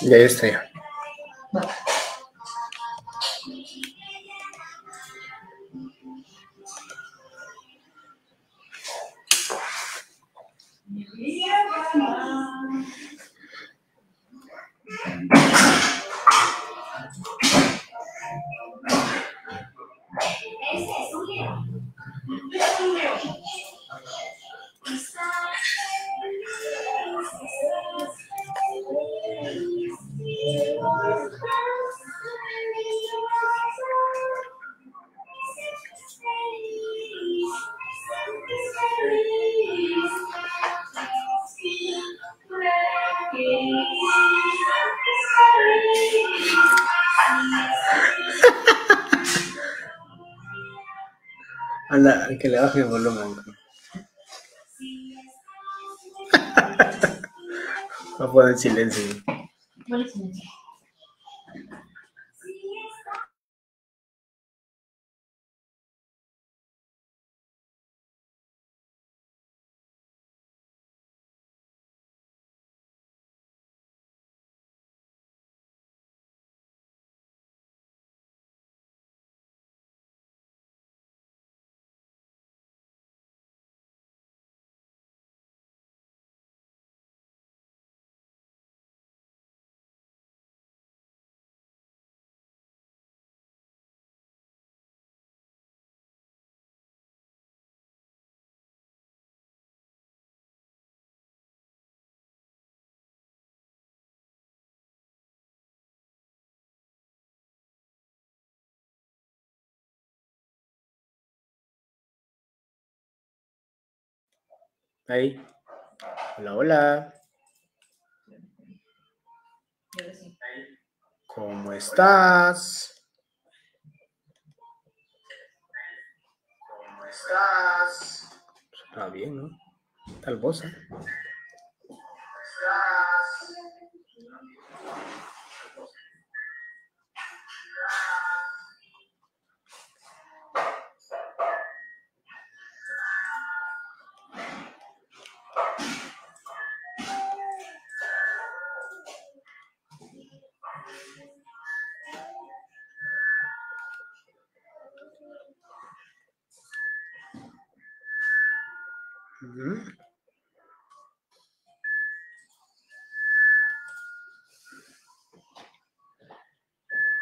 Ya, ahí está ya. le baje el volumen. no a poner silencio. Ahí. Hola, hola. ¿Cómo estás? ¿Cómo estás? Pues, está bien, ¿no? Tal cosa. ¿Cómo estás?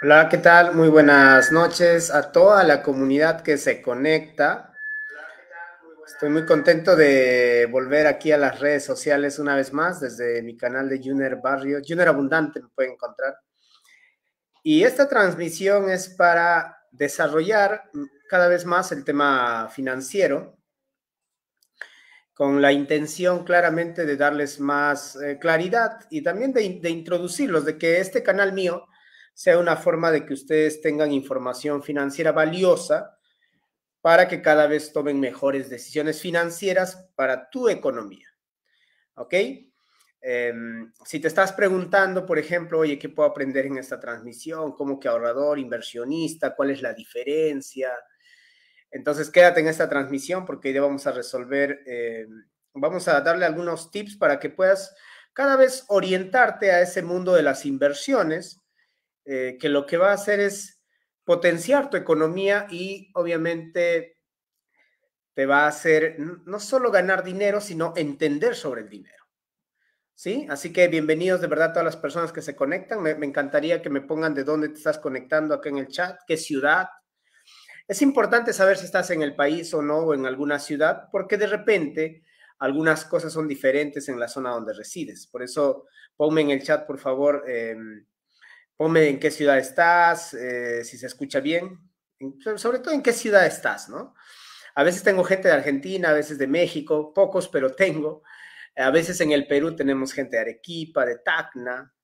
Hola, ¿qué tal? Muy buenas noches a toda la comunidad que se conecta. Estoy muy contento de volver aquí a las redes sociales una vez más desde mi canal de Junior Barrio. Junior Abundante me puede encontrar. Y esta transmisión es para desarrollar cada vez más el tema financiero con la intención claramente de darles más eh, claridad y también de, introducirlos, de que este canal mío sea una forma de que ustedes tengan información financiera valiosa para que cada vez tomen mejores decisiones financieras para tu economía. ¿Ok? Em, si te estás preguntando, por ejemplo, oye, ¿qué puedo aprender en esta transmisión? ¿Cómo que ahorrador, inversionista? ¿Cuál es la diferencia? Entonces quédate en esta transmisión porque hoy vamos a resolver, eh, vamos a darle algunos tips para que puedas cada vez orientarte a ese mundo de las inversiones, eh, que lo que va a hacer es potenciar tu economía y obviamente te va a hacer no solo ganar dinero, sino entender sobre el dinero. ¿Sí? Así que bienvenidos de verdad a todas las personas que se conectan. Me, me encantaría que me pongan de dónde te estás conectando acá en el chat, qué ciudad, es importante saber si estás en el país o no, o en alguna ciudad, porque de repente algunas cosas son diferentes en la zona donde resides. Por eso ponme en el chat, por favor, em, ponme en qué ciudad estás, eh, si se escucha bien, sobre todo en qué ciudad estás, ¿no? A veces tengo gente de Argentina, a veces de México, pocos, pero tengo. A veces en el Perú tenemos gente de Arequipa, de Tacna.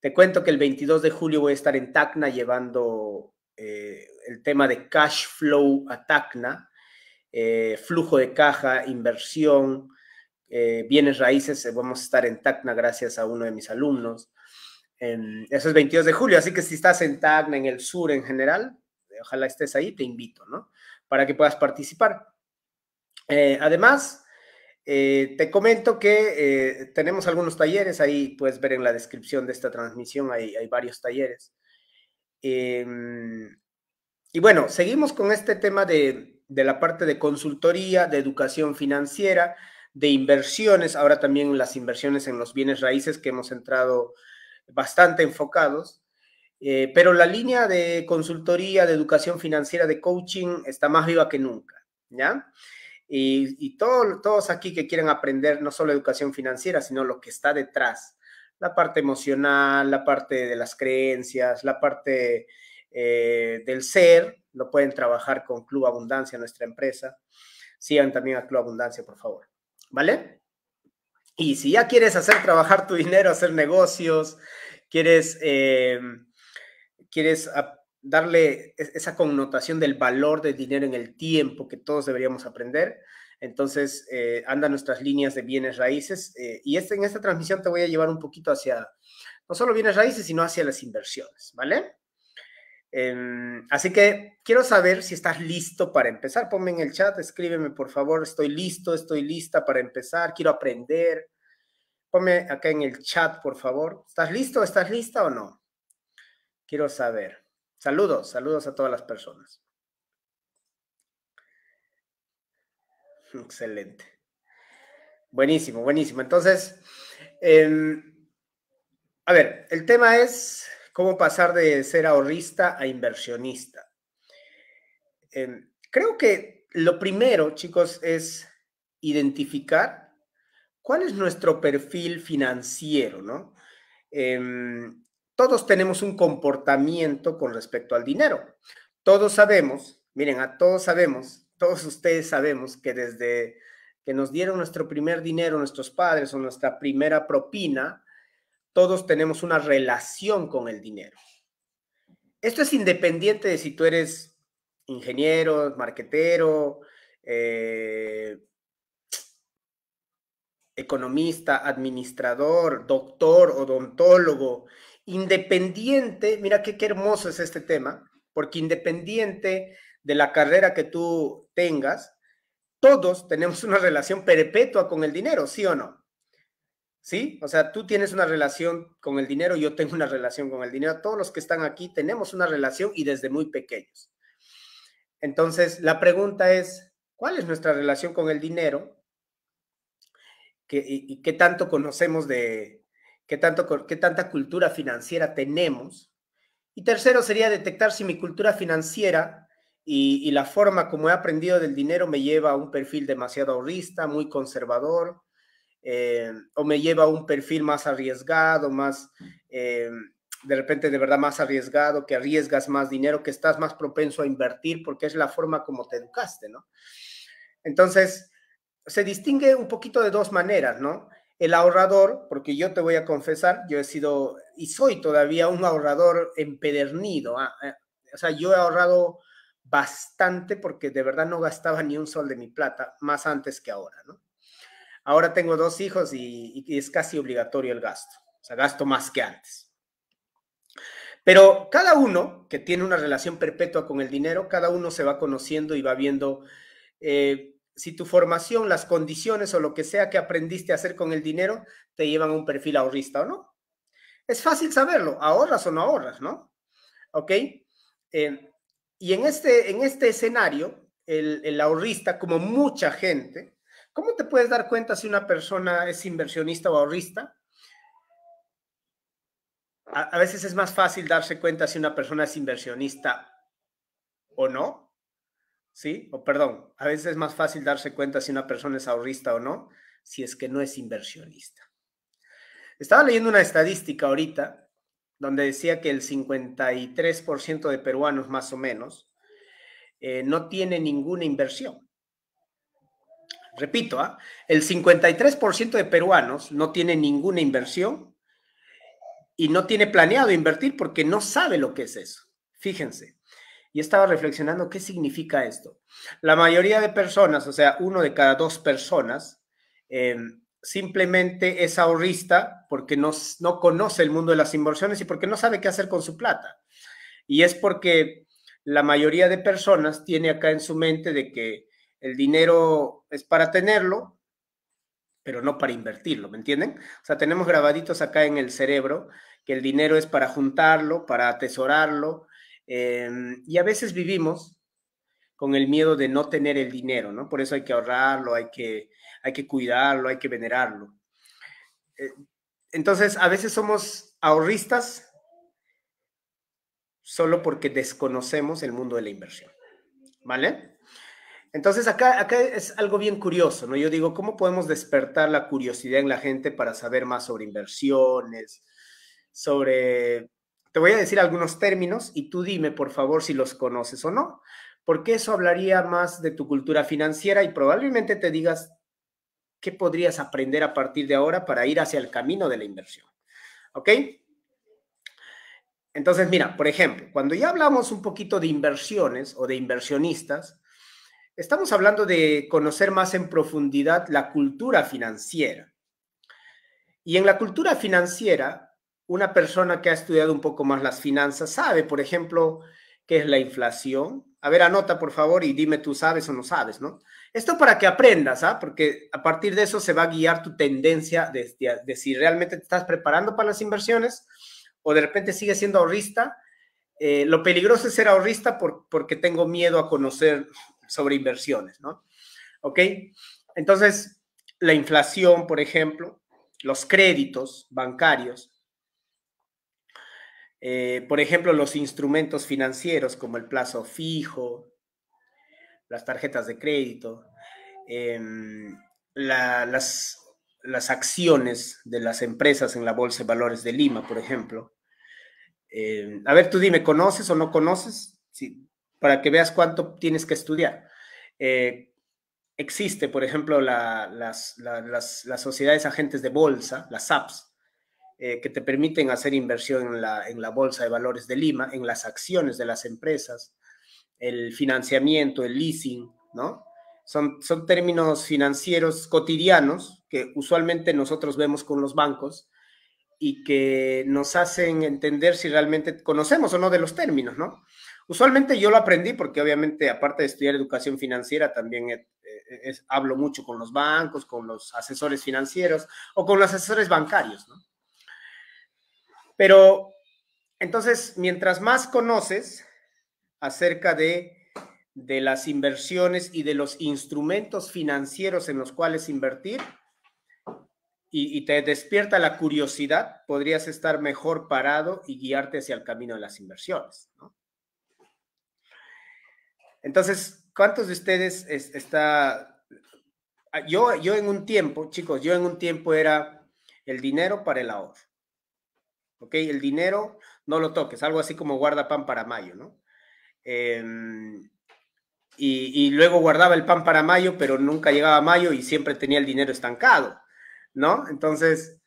Te cuento que el 22 de julio voy a estar en Tacna llevando eh, el tema de cash flow a Tacna, eh, flujo de caja, inversión, eh, bienes raíces, eh, vamos a estar en Tacna gracias a uno de mis alumnos. En, eso es 22 de julio, así que si estás en Tacna, en el sur en general, ojalá estés ahí, te invito, ¿no? Para que puedas participar. además, te comento que tenemos algunos talleres, ahí puedes ver en la descripción de esta transmisión, hay varios talleres. Em, y bueno, seguimos con este tema de, la parte de consultoría, de educación financiera, de inversiones, ahora también las inversiones en los bienes raíces que hemos entrado bastante enfocados. Eh, pero la línea de consultoría, de educación financiera, de coaching está más viva que nunca, ¿ya? Y, todos aquí que quieren aprender no solo educación financiera, sino lo que está detrás, la parte emocional, la parte de las creencias, la parte eh, del ser, lo pueden trabajar con Club Abundancia, nuestra empresa. Sigan también a Club Abundancia, por favor. ¿Vale? Y si ya quieres hacer trabajar tu dinero, hacer negocios, quieres, eh, quieres darle esa connotación del valor del dinero en el tiempo que todos deberíamos aprender, entonces eh, andan nuestras líneas de bienes raíces. y este, en esta transmisión te voy a llevar un poquito hacia, no solo bienes raíces, sino hacia las inversiones, ¿vale? Em, así que quiero saber si estás listo para empezar. Ponme en el chat, escríbeme por favor, estoy listo, estoy lista para empezar, quiero aprender. Ponme acá en el chat, por favor. ¿Estás listo? ¿Estás lista o no? Quiero saber. Saludos, saludos a todas las personas. Excelente. Buenísimo, buenísimo. Entonces, em, a ver, el tema es cómo pasar de ser ahorrista a inversionista. Em, creo que lo primero, chicos, es identificar cuál es nuestro perfil financiero, ¿no? Em, todos tenemos un comportamiento con respecto al dinero. Todos sabemos, miren, a todos sabemos, todos ustedes sabemos que desde que nos dieron nuestro primer dinero, nuestros padres o nuestra primera propina, todos tenemos una relación con el dinero. Esto es independiente de si tú eres ingeniero, marquetero, eh, economista, administrador, doctor, odontólogo, independiente, mira qué, hermoso es este tema, porque independiente de la carrera que tú tengas, todos tenemos una relación perpetua con el dinero, ¿sí o no? ¿sí? O sea, tú tienes una relación con el dinero, yo tengo una relación con el dinero, todos los que están aquí tenemos una relación y desde muy pequeños. Entonces, la pregunta es, ¿cuál es nuestra relación con el dinero? ¿Qué, y, qué tanto conocemos de, qué, tanto, qué tanta cultura financiera tenemos? Y tercero sería detectar si mi cultura financiera y, y la forma como he aprendido del dinero me lleva a un perfil demasiado ahorrista, muy conservador, eh, o me lleva a un perfil más arriesgado, más, eh, de repente de verdad más arriesgado, que arriesgas más dinero, que estás más propenso a invertir porque es la forma como te educaste, ¿no? Entonces, se distingue un poquito de dos maneras, ¿no? El ahorrador, porque yo te voy a confesar, yo he sido y soy todavía un ahorrador empedernido. Ah, eh, o sea, yo he ahorrado bastante porque de verdad no gastaba ni un sol de mi plata, más antes que ahora, ¿no? Ahora tengo dos hijos y, es casi obligatorio el gasto, o sea, gasto más que antes. Pero cada uno que tiene una relación perpetua con el dinero, cada uno se va conociendo y va viendo eh, si tu formación, las condiciones o lo que sea que aprendiste a hacer con el dinero te llevan a un perfil ahorrista o no. Es fácil saberlo, ahorras o no ahorras, ¿no? ¿Ok? Eh, y en este, en este escenario, el, el, ahorrista, como mucha gente, ¿Cómo te puedes dar cuenta si una persona es inversionista o ahorrista? A, veces es más fácil darse cuenta si una persona es inversionista o no, ¿sí? O perdón, a veces es más fácil darse cuenta si una persona es ahorrista o no, si es que no es inversionista. Estaba leyendo una estadística ahorita donde decía que el 53% de peruanos más o menos eh, no tiene ninguna inversión. Repito, ¿ah? el 53% de peruanos no tiene ninguna inversión y no tiene planeado invertir porque no sabe lo que es eso. Fíjense. Y estaba reflexionando qué significa esto. La mayoría de personas, o sea, uno de cada dos personas, em, simplemente es ahorrista porque no, no conoce el mundo de las inversiones y porque no sabe qué hacer con su plata. Y es porque la mayoría de personas tiene acá en su mente de que el dinero es para tenerlo, pero no para invertirlo, ¿me entienden? O sea, tenemos grabaditos acá en el cerebro que el dinero es para juntarlo, para atesorarlo, em, y a veces vivimos con el miedo de no tener el dinero, ¿no? Por eso hay que ahorrarlo, hay que, hay que cuidarlo, hay que venerarlo. Eh, entonces, a veces somos ahorristas solo porque desconocemos el mundo de la inversión, ¿vale? Entonces, acá, acá es algo bien curioso, ¿no? Yo digo, ¿cómo podemos despertar la curiosidad en la gente para saber más sobre inversiones? Sobre... Te voy a decir algunos términos y tú dime, por favor, si los conoces o no, porque eso hablaría más de tu cultura financiera y probablemente te digas qué podrías aprender a partir de ahora para ir hacia el camino de la inversión. ¿Ok? Entonces, mira, por ejemplo, cuando ya hablamos un poquito de inversiones o de inversionistas, Estamos hablando de conocer más en profundidad la cultura financiera. Y en la cultura financiera, una persona que ha estudiado un poco más las finanzas sabe, por ejemplo, qué es la inflación. A ver, anota por favor y dime tú sabes o no sabes, ¿no? Esto para que aprendas, ¿ah? Porque a partir de eso se va a guiar tu tendencia de, si realmente te estás preparando para las inversiones o de repente sigues siendo ahorrista. Eh, lo peligroso es ser ahorrista porque tengo miedo a conocer sobre inversiones, ¿no? ¿Ok? Entonces, la inflación, por ejemplo, los créditos bancarios, eh, por ejemplo, los instrumentos financieros como el plazo fijo, las tarjetas de crédito, em, las, acciones de las empresas en la Bolsa de Valores de Lima, por ejemplo. Em, a ver, tú dime, ¿conoces o no conoces? Sí para que veas cuánto tienes que estudiar. Eh, existe, por ejemplo, las, sociedades agentes de bolsa, las SAPs, eh, que te permiten hacer inversión en la, en la, Bolsa de Valores de Lima, en las acciones de las empresas, el financiamiento, el leasing, ¿no? Son, son términos financieros cotidianos que usualmente nosotros vemos con los bancos y que nos hacen entender si realmente conocemos o no de los términos, ¿no? Usualmente yo lo aprendí porque obviamente aparte de estudiar educación financiera también eh, eh, hablo mucho con los bancos, con los asesores financieros o con los asesores bancarios, ¿no? Pero entonces, mientras más conoces acerca de, las inversiones y de los instrumentos financieros en los cuales invertir, y, y, te despierta la curiosidad, podrías estar mejor parado y guiarte hacia el camino de las inversiones. ¿no? Entonces, ¿cuántos de ustedes está... Ah, yo, yo en un tiempo, chicos, yo en un tiempo era el dinero para el ahorro. ¿Ok? El dinero no lo toques, algo así como guarda pan para mayo, ¿no? Em, y, y, luego guardaba el pan para mayo, pero nunca llegaba a mayo y siempre tenía el dinero estancado, ¿no? Entonces,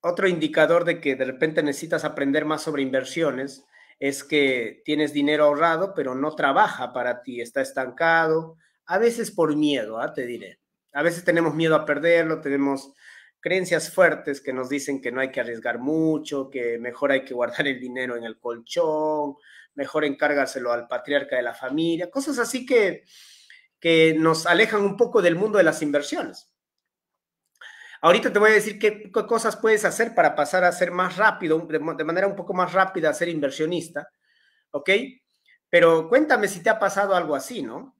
otro indicador de que de repente necesitas aprender más sobre inversiones es que tienes dinero ahorrado, pero no trabaja para ti, está estancado, a veces por miedo, ¿ah? te diré. A veces tenemos miedo a perderlo, tenemos creencias fuertes que nos dicen que no hay que arriesgar mucho, que mejor hay que guardar el dinero en el colchón, mejor encárgaselo al patriarca de la familia, cosas así que, que nos alejan un poco del mundo de las inversiones. Ahorita te voy a decir qué cosas puedes hacer para pasar a ser más rápido, de manera un poco más rápida, a ser inversionista, ¿ok? Pero cuéntame si te ha pasado algo así, ¿no?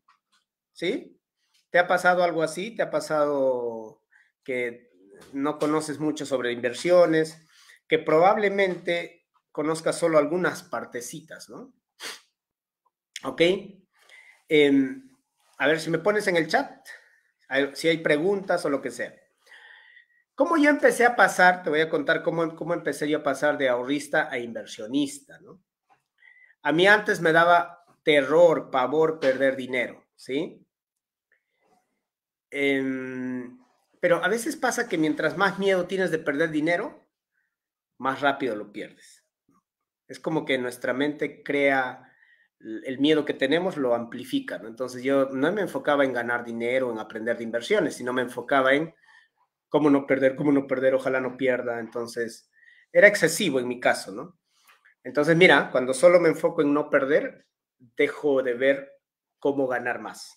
¿Sí? ¿Te ha pasado algo así? ¿Te ha pasado que no conoces mucho sobre inversiones? Que probablemente conozcas solo algunas partecitas, ¿no? ¿Ok? Em, a ver si me pones en el chat, si hay preguntas o lo que sea. ¿Cómo yo empecé a pasar? Te voy a contar cómo, cómo empecé yo a pasar de ahorrista a inversionista, ¿no? A mí antes me daba terror, pavor perder dinero, ¿sí? Em, pero a veces pasa que mientras más miedo tienes de perder dinero, más rápido lo pierdes. Es como que nuestra mente crea el miedo que tenemos lo amplifica. ¿no? Entonces yo no me enfocaba en ganar dinero, en aprender de inversiones, sino me enfocaba en cómo no perder, cómo no perder, ojalá no pierda. Entonces, era excesivo en mi caso, ¿no? Entonces, mira, cuando solo me enfoco en no perder, dejo de ver cómo ganar más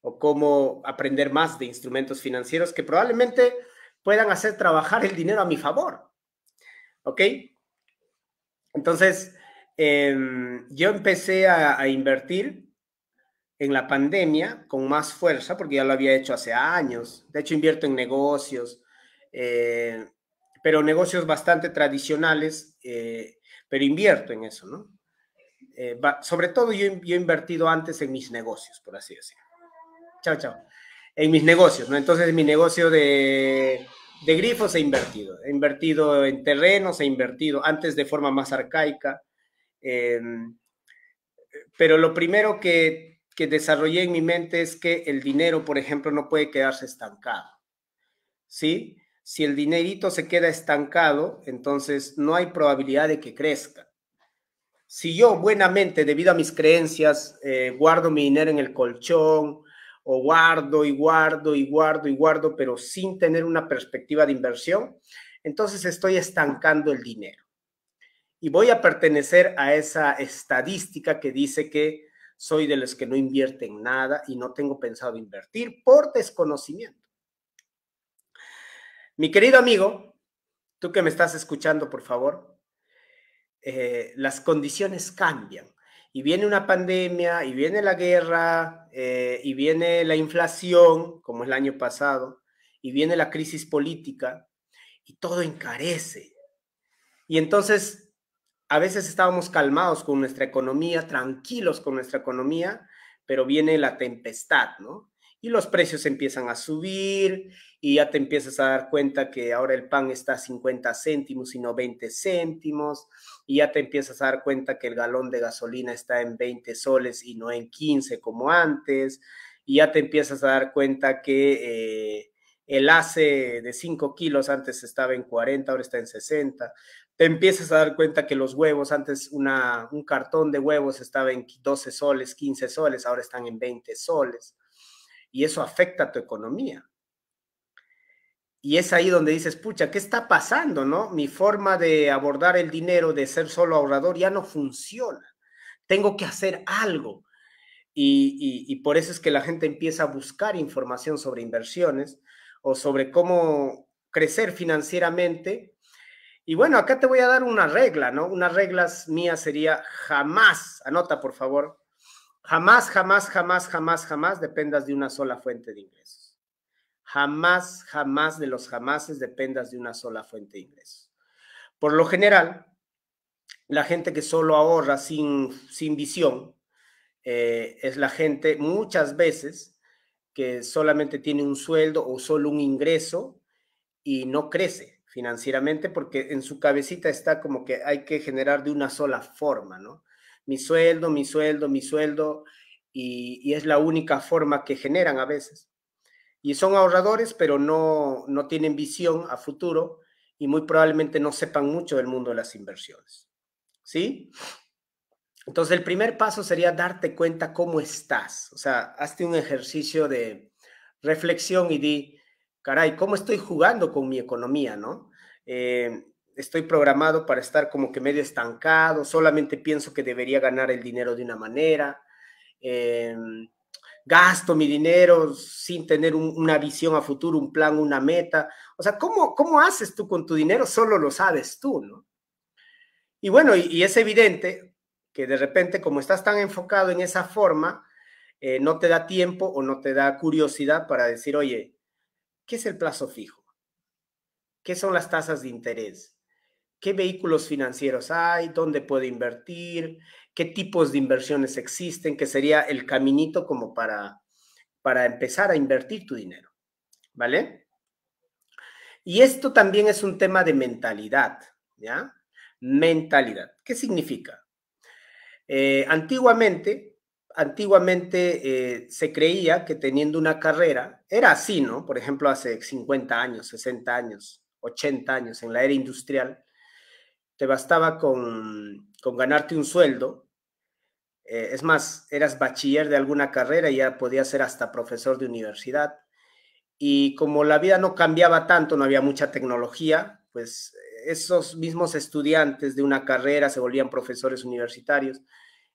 o cómo aprender más de instrumentos financieros que probablemente puedan hacer trabajar el dinero a mi favor. ¿Ok? Entonces, em, yo empecé a invertir en la pandemia con más fuerza, porque ya lo había hecho hace años. De hecho, invierto en negocios, eh, pero negocios bastante tradicionales, eh, pero invierto en eso, ¿no? Eh, sobre todo yo, he invertido antes en mis negocios, por así decirlo. Chao, chao. En mis negocios, ¿no? Entonces, mi negocio de, de grifos he invertido. He invertido en terrenos, he invertido antes de forma más arcaica. pero lo primero que que desarrollé en mi mente es que el dinero, por ejemplo, no puede quedarse estancado. ¿Sí? Si el dinerito se queda estancado, entonces no hay probabilidad de que crezca. Si yo buenamente, debido a mis creencias, eh, guardo mi dinero en el colchón o guardo y guardo y guardo y guardo, pero sin tener una perspectiva de inversión, entonces estoy estancando el dinero. Y voy a pertenecer a esa estadística que dice que soy de los que no invierten nada y no tengo pensado invertir por desconocimiento. Mi querido amigo, tú que me estás escuchando, por favor, eh, las condiciones cambian y viene una pandemia y viene la guerra eh, y viene la inflación, como el año pasado, y viene la crisis política y todo encarece. Y entonces a veces estábamos calmados con nuestra economía, tranquilos con nuestra economía, pero viene la tempestad, ¿no? Y los precios empiezan a subir y ya te empiezas a dar cuenta que ahora el pan está a 50 céntimos y no 20 céntimos, y ya te empiezas a dar cuenta que el galón de gasolina está en 20 soles y no en 15 como antes, y ya te empiezas a dar cuenta que eh, el ACE de 5 kilos antes estaba en 40, ahora está en 60 empiezas a dar cuenta que los huevos, antes un cartón de huevos estaba en 12 soles, 15 soles, ahora están en 20 soles. Y eso afecta a tu economía. Y es ahí donde dices, pucha, ¿qué está pasando? ¿No? Mi forma de abordar el dinero, de ser solo ahorrador, ya no funciona. Tengo que hacer algo. y por eso es que la gente empieza a buscar información sobre inversiones o sobre cómo crecer financieramente y bueno, acá te voy a dar una regla, ¿no? Una regla mía sería jamás, anota por favor, jamás, jamás, jamás, jamás, jamás dependas de una sola fuente de ingresos. Jamás, jamás de los jamases dependas de una sola fuente de ingresos. Por lo general, la gente que solo ahorra sin, sin visión eh, es la gente muchas veces que solamente tiene un sueldo o solo un ingreso y no crece financieramente porque en su cabecita está como que hay que generar de una sola forma, ¿no? Mi sueldo, mi sueldo, mi sueldo, y, es la única forma que generan a veces. Y son ahorradores, pero no, no tienen visión a futuro y muy probablemente no sepan mucho del mundo de las inversiones. ¿Sí? Entonces, el primer paso sería darte cuenta cómo estás. O sea, hazte un ejercicio de reflexión y di, caray, ¿cómo estoy jugando con mi economía, no? Eh, estoy programado para estar como que medio estancado, solamente pienso que debería ganar el dinero de una manera, eh, gasto mi dinero sin tener una visión a futuro, un plan, una meta. O sea, ¿cómo, ¿cómo haces tú con tu dinero? Solo lo sabes tú, ¿no? Y bueno, y, es evidente que de repente como estás tan enfocado en esa forma, eh, no te da tiempo o no te da curiosidad para decir, oye, ¿Qué es el plazo fijo? ¿Qué son las tasas de interés? ¿Qué vehículos financieros hay? ¿Dónde puedo invertir? ¿Qué tipos de inversiones existen? Que sería el caminito como para, para empezar a invertir tu dinero. ¿Vale? Y esto también es un tema de mentalidad, ¿ya? Mentalidad. ¿Qué significa? Eh, antiguamente antiguamente eh, se creía que teniendo una carrera, era así, ¿no? Por ejemplo, hace 50 años, 60 años, 80 años, en la era industrial, te bastaba con, ganarte un sueldo. Eh, es más, eras bachiller de alguna carrera y ya podías ser hasta profesor de universidad. Y como la vida no cambiaba tanto, no había mucha tecnología, pues esos mismos estudiantes de una carrera se volvían profesores universitarios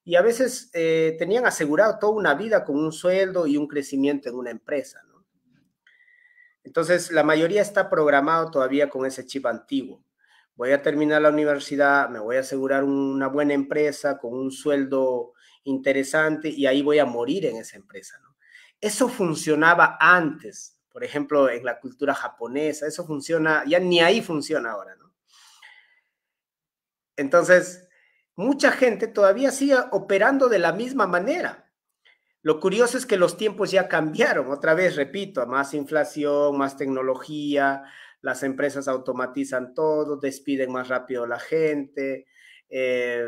y a veces eh, tenían asegurado toda una vida con un sueldo y un crecimiento en una empresa. Entonces, la mayoría está programado todavía con ese chip antiguo. Voy a terminar la universidad, me voy a asegurar una buena empresa con un sueldo interesante y ahí voy a morir en esa empresa. Eso funcionaba antes, por ejemplo, en la cultura japonesa, eso funciona, ya ni ahí funciona ahora. Entonces, mucha gente todavía sigue operando de la misma manera. Lo curioso es que los tiempos ya cambiaron, otra vez, repito, más inflación, más tecnología, las empresas automatizan todo, despiden más rápido a la gente, eh,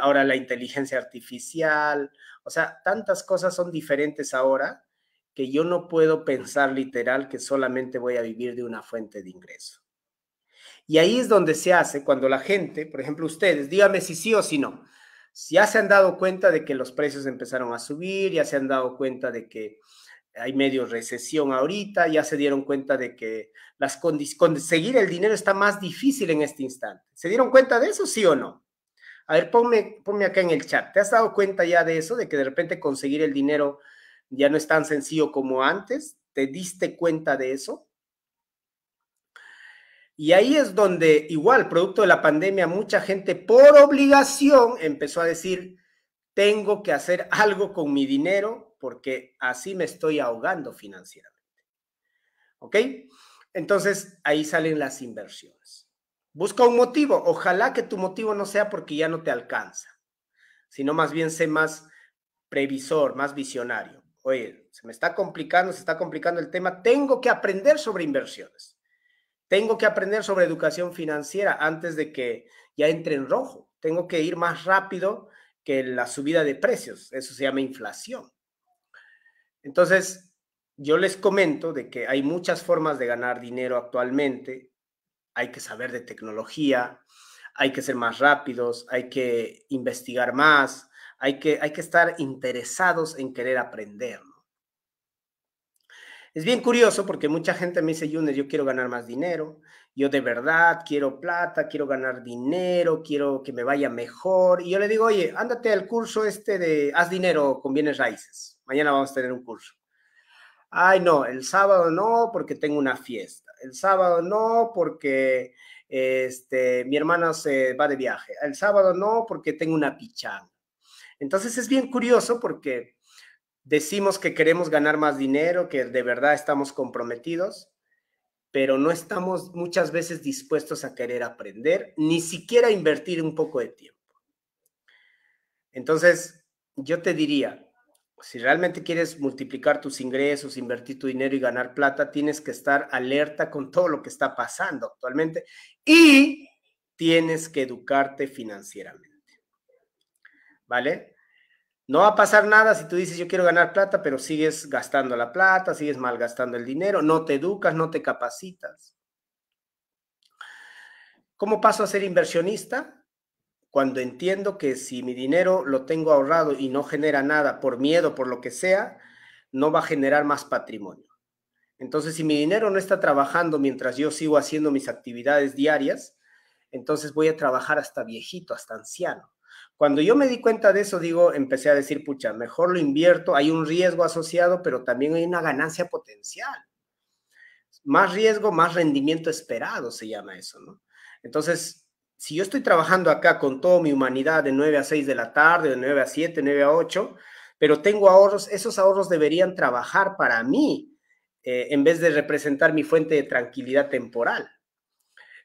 ahora la inteligencia artificial, o sea, tantas cosas son diferentes ahora que yo no puedo pensar literal que solamente voy a vivir de una fuente de ingreso. Y ahí es donde se hace cuando la gente, por ejemplo ustedes, díganme si sí o si no, ya se han dado cuenta de que los precios empezaron a subir, ya se han dado cuenta de que hay medio recesión ahorita, ya se dieron cuenta de que las conseguir el dinero está más difícil en este instante. ¿Se dieron cuenta de eso, sí o no? A ver, ponme acá en el chat. ¿Te has dado cuenta ya de eso, de que de repente conseguir el dinero ya no es tan sencillo como antes? ¿Te diste cuenta de eso? Y ahí es donde, igual, producto de la pandemia, mucha gente por obligación empezó a decir, tengo que hacer algo con mi dinero porque así me estoy ahogando financieramente. ¿Ok? Entonces, ahí salen las inversiones. Busca un motivo. Ojalá que tu motivo no sea porque ya no te alcanza, sino más bien sé más previsor, más visionario. Oye, se me está complicando, se está complicando el tema. Tengo que aprender sobre inversiones. Tengo que aprender sobre educación financiera antes de que ya entre en rojo. Tengo que ir más rápido que la subida de precios. Eso se llama inflación. Entonces, yo les comento de que hay muchas formas de ganar dinero actualmente. Hay que saber de tecnología, hay que ser más rápidos, hay que investigar más, hay que, hay que estar interesados en querer aprender. Es bien curioso porque mucha gente me dice, Yunes, yo quiero ganar más dinero, yo de verdad quiero plata, quiero ganar dinero, quiero que me vaya mejor. Y yo le digo, oye, ándate al curso este de haz dinero con bienes raíces. Mañana vamos a tener un curso. Ay, no, el sábado no porque tengo una fiesta. El sábado no porque este, mi hermana se va de viaje. El sábado no porque tengo una pichanga. Entonces es bien curioso porque decimos que queremos ganar más dinero, que de verdad estamos comprometidos, pero no estamos muchas veces dispuestos a querer aprender, ni siquiera invertir un poco de tiempo. Entonces, yo te diría, si realmente quieres multiplicar tus ingresos, invertir tu dinero y ganar plata, tienes que estar alerta con todo lo que está pasando actualmente y tienes que educarte financieramente. ¿Vale? No va a pasar nada si tú dices yo quiero ganar plata, pero sigues gastando la plata, sigues malgastando el dinero, no te educas, no te capacitas. ¿Cómo paso a ser inversionista? Cuando entiendo que si mi dinero lo tengo ahorrado y no genera nada por miedo, por lo que sea, no va a generar más patrimonio. Entonces, si mi dinero no está trabajando mientras yo sigo haciendo mis actividades diarias, entonces voy a trabajar hasta viejito, hasta anciano. Cuando yo me di cuenta de eso, digo, empecé a decir, pucha, mejor lo invierto, hay un riesgo asociado, pero también hay una ganancia potencial. Más riesgo, más rendimiento esperado se llama eso, ¿no? Entonces, si yo estoy trabajando acá con toda mi humanidad de 9 a 6 de la tarde, de 9 a 7, 9 a 8, pero tengo ahorros, esos ahorros deberían trabajar para mí eh, en vez de representar mi fuente de tranquilidad temporal.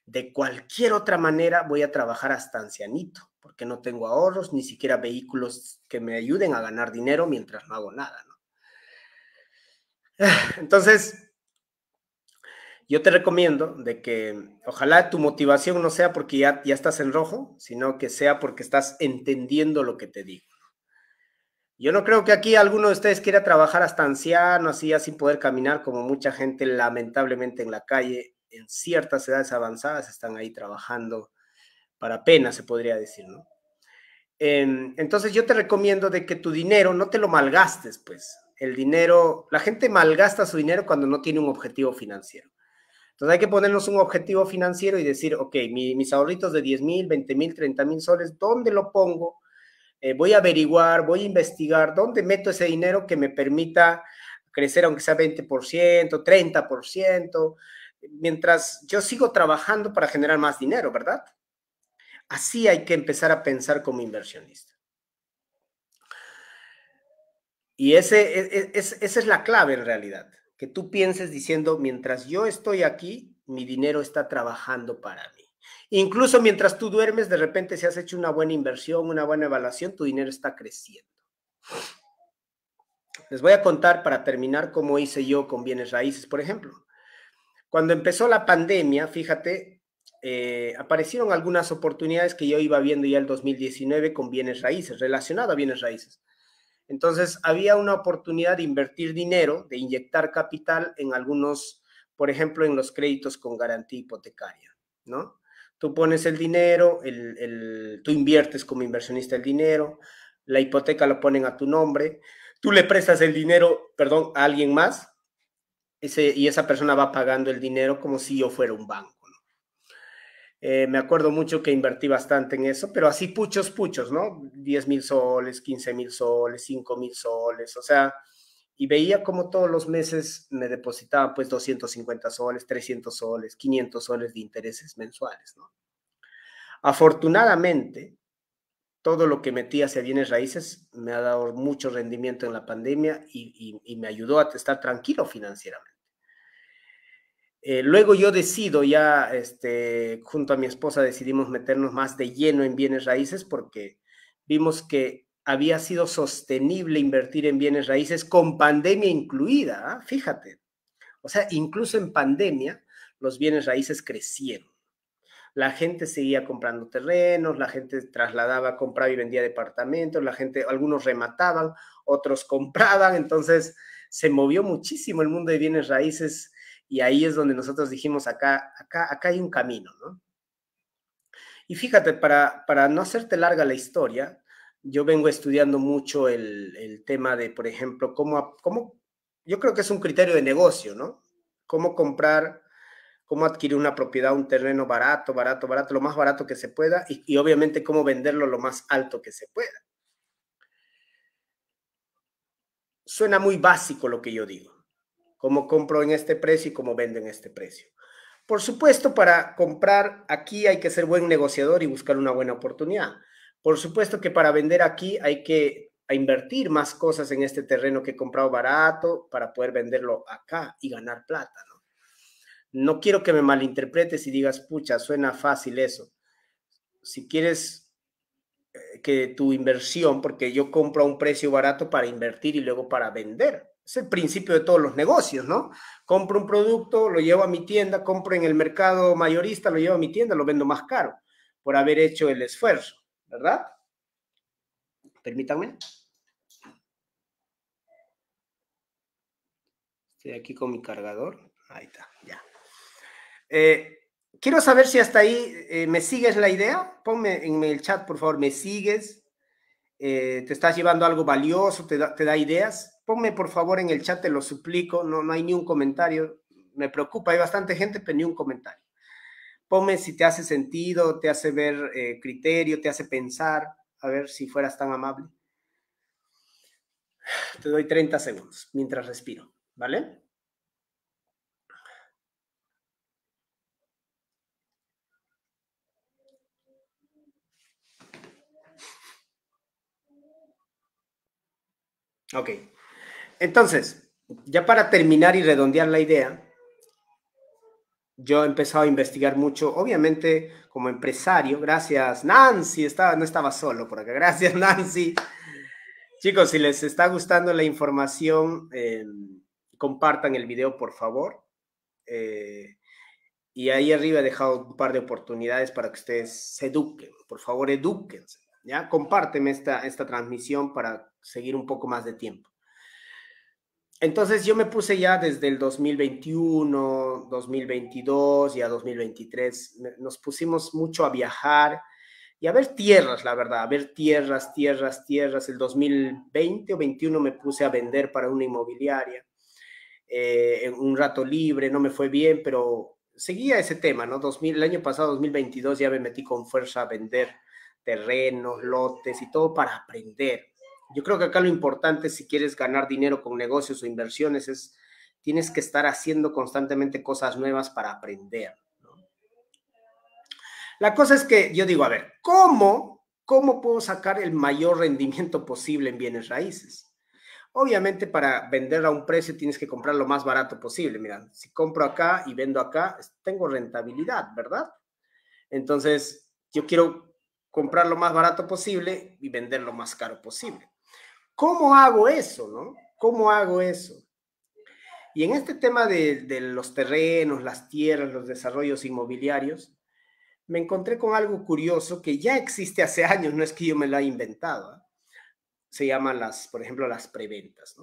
De cualquier otra manera voy a trabajar hasta ancianito porque no tengo ahorros, ni siquiera vehículos que me ayuden a ganar dinero mientras no hago nada, Entonces, yo te recomiendo de que ojalá tu motivación no sea porque ya, ya estás en rojo, sino que sea porque estás entendiendo lo que te digo. Yo no creo que aquí alguno de ustedes quiera trabajar hasta anciano, así, así poder caminar, como mucha gente lamentablemente en la calle, en ciertas edades avanzadas, están ahí trabajando para pena, se podría decir, ¿no? Em, entonces yo te recomiendo de que tu dinero no te lo malgastes, pues. El dinero, la gente malgasta su dinero cuando no tiene un objetivo financiero. Entonces hay que ponernos un objetivo financiero y decir, ok, mis ahorritos de 10 mil, 20 mil, 30 mil soles, ¿dónde lo pongo? Eh, voy a averiguar, voy a investigar, ¿dónde meto ese dinero que me permita crecer aunque sea 20%, 30%, mientras yo sigo trabajando para generar más dinero, ¿verdad? Así hay que empezar a pensar como inversionista. Y ese, e, e, esa es la clave en realidad, que tú pienses diciendo, mientras yo estoy aquí, mi dinero está trabajando para mí. Incluso mientras tú duermes, de repente si has hecho una buena inversión, una buena evaluación, tu dinero está creciendo. Les voy a contar para terminar cómo hice yo con bienes raíces, por ejemplo. Cuando empezó la pandemia, fíjate, eh, aparecieron algunas oportunidades que yo iba viendo ya el 2019 con bienes raíces, relacionado a bienes raíces. Entonces, había una oportunidad de invertir dinero, de inyectar capital en algunos, por ejemplo, en los créditos con garantía hipotecaria, ¿no? Tú pones el dinero, tú inviertes como inversionista el dinero, la hipoteca la ponen a tu nombre, tú le prestas el dinero, perdón, a alguien más, ese, y esa persona va pagando el dinero como si yo fuera un banco. Eh, me acuerdo mucho que invertí bastante en eso, pero así puchos, puchos, ¿no? 10 mil soles, 15 mil soles, 5 mil soles, o sea, y veía como todos los meses me depositaban pues 250 soles, 300 soles, 500 soles de intereses mensuales, ¿no? Afortunadamente, todo lo que metí hacia bienes raíces me ha dado mucho rendimiento en la pandemia y me ayudó a estar tranquilo financieramente. Eh, luego yo decido ya, este, junto a mi esposa, decidimos meternos más de lleno en bienes raíces porque vimos que había sido sostenible invertir en bienes raíces con pandemia incluida, ¿ah? fíjate. O sea, incluso en pandemia los bienes raíces crecieron. La gente seguía comprando terrenos, la gente trasladaba, compraba y vendía departamentos, la gente, algunos remataban, otros compraban, entonces se movió muchísimo el mundo de bienes raíces y ahí es donde nosotros dijimos, acá, acá, acá hay un camino, ¿no? Y fíjate, para, para no hacerte larga la historia, yo vengo estudiando mucho el, tema de, por ejemplo, cómo, yo creo que es un criterio de negocio, ¿no? Cómo comprar, cómo adquirir una propiedad, un terreno barato, barato, barato, lo más barato que se pueda y obviamente cómo venderlo lo más alto que se pueda. Suena muy básico lo que yo digo, cómo compro en este precio y cómo vendo en este precio. Por supuesto, para comprar aquí hay que ser buen negociador y buscar una buena oportunidad. Por supuesto que para vender aquí hay que invertir más cosas en este terreno que he comprado barato para poder venderlo acá y ganar plata, ¿no? No quiero que me malinterpretes y digas, pucha, suena fácil eso. Si quieres eh, que tu inversión, porque yo compro a un precio barato para invertir y luego para vender, es el principio de todos los negocios, ¿no? Compro un producto, lo llevo a mi tienda, compro en el mercado mayorista, lo llevo a mi tienda, lo vendo más caro por haber hecho el esfuerzo, ¿verdad? Permítanme. Estoy aquí con mi cargador. Ahí está, ya. Eh, quiero saber si hasta ahí eh, me sigues la idea. Ponme en el chat, por favor, me sigues. Eh, te estás llevando algo valioso, te te da ideas ponme por favor en el chat, te lo suplico, no, hay ni un comentario, me preocupa, hay bastante gente, pero ni un comentario. Ponme si te hace sentido, te hace ver eh, criterio, te hace pensar, a ver si fueras tan amable. Te doy 30 segundos mientras respiro, ¿vale? Ok, entonces, ya para terminar y redondear la idea, yo he empezado a investigar mucho, obviamente como empresario, gracias Nancy, estaba, no estaba solo por acá, gracias Nancy. Chicos, si les está gustando la información, eh, compartan el video por favor. Eh, y ahí arriba he dejado un par de oportunidades para que ustedes se eduquen, por favor, edúquense. ¿ya? Compárteme esta transmisión para seguir un poco más de tiempo. Entonces yo me puse ya desde el 2021, 2022 y a 2023, nos pusimos mucho a viajar y a ver tierras, la verdad, a ver tierras, tierras, tierras. El 2020 o 2021 me puse a vender para una inmobiliaria. Eh, en un rato libre, no me fue bien, pero seguía ese tema, ¿no? 2000, el año pasado, 2022, ya me metí con fuerza a vender terrenos, lotes y todo para aprender. Yo creo que acá lo importante si quieres ganar dinero con negocios o inversiones es tienes que estar haciendo constantemente cosas nuevas para aprender. La cosa es que yo digo, a ver, ¿cómo, ¿cómo puedo sacar el mayor rendimiento posible en bienes raíces? Obviamente para vender a un precio tienes que comprar lo más barato posible. Mira, si compro acá y vendo acá, tengo rentabilidad, ¿verdad? Entonces, yo quiero comprar lo más barato posible y vender lo más caro posible. ¿Cómo hago eso, no? ¿Cómo hago eso? Y en este tema de, los terrenos, las tierras, los desarrollos inmobiliarios, me encontré con algo curioso que ya existe hace años, no es que yo me lo haya inventado. ¿ah? Se llaman las, por ejemplo, las preventas,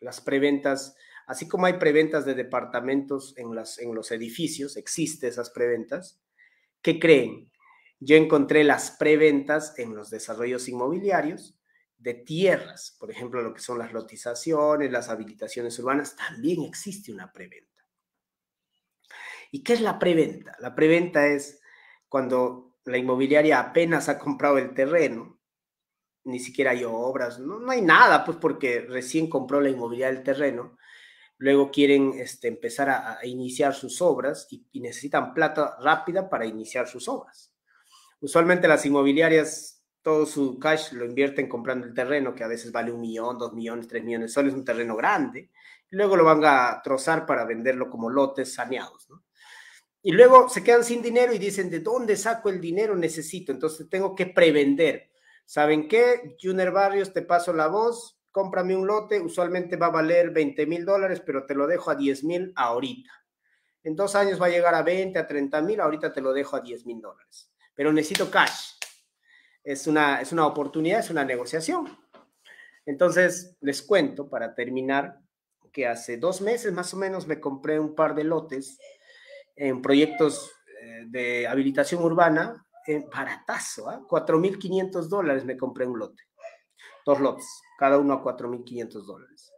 Las preventas, así como hay preventas de departamentos en, en los edificios, existen esas preventas. ¿Qué creen? Yo encontré las preventas en los desarrollos inmobiliarios de tierras, por ejemplo, lo que son las lotizaciones, las habilitaciones urbanas, también existe una preventa. ¿Y qué es la preventa? La preventa es cuando la inmobiliaria apenas ha comprado el terreno, ni siquiera hay obras, no, hay nada, pues porque recién compró la inmobiliaria el terreno, luego quieren este, empezar a, iniciar sus obras y necesitan plata rápida para iniciar sus obras. Usualmente las inmobiliarias todo su cash lo invierten comprando el terreno, que a veces vale un millón, dos millones, tres millones de es un terreno grande, y luego lo van a trozar para venderlo como lotes saneados, ¿no? Y luego se quedan sin dinero y dicen, ¿de dónde saco el dinero? Necesito, entonces tengo que prevender. ¿Saben qué? Junior Barrios, te paso la voz, cómprame un lote, usualmente va a valer 20 mil dólares, pero te lo dejo a 10 mil ahorita. En dos años va a llegar a 20, a 30 mil, ahorita te lo dejo a 10 mil dólares. Pero necesito cash es una, es una oportunidad, es una negociación. Entonces, les cuento para terminar que hace dos meses más o menos me compré un par de lotes en proyectos eh, de habilitación urbana, en baratazo, ¿eh? ¿ah? 4.500 dólares me compré un lote, dos lotes, cada uno a 4.500 dólares.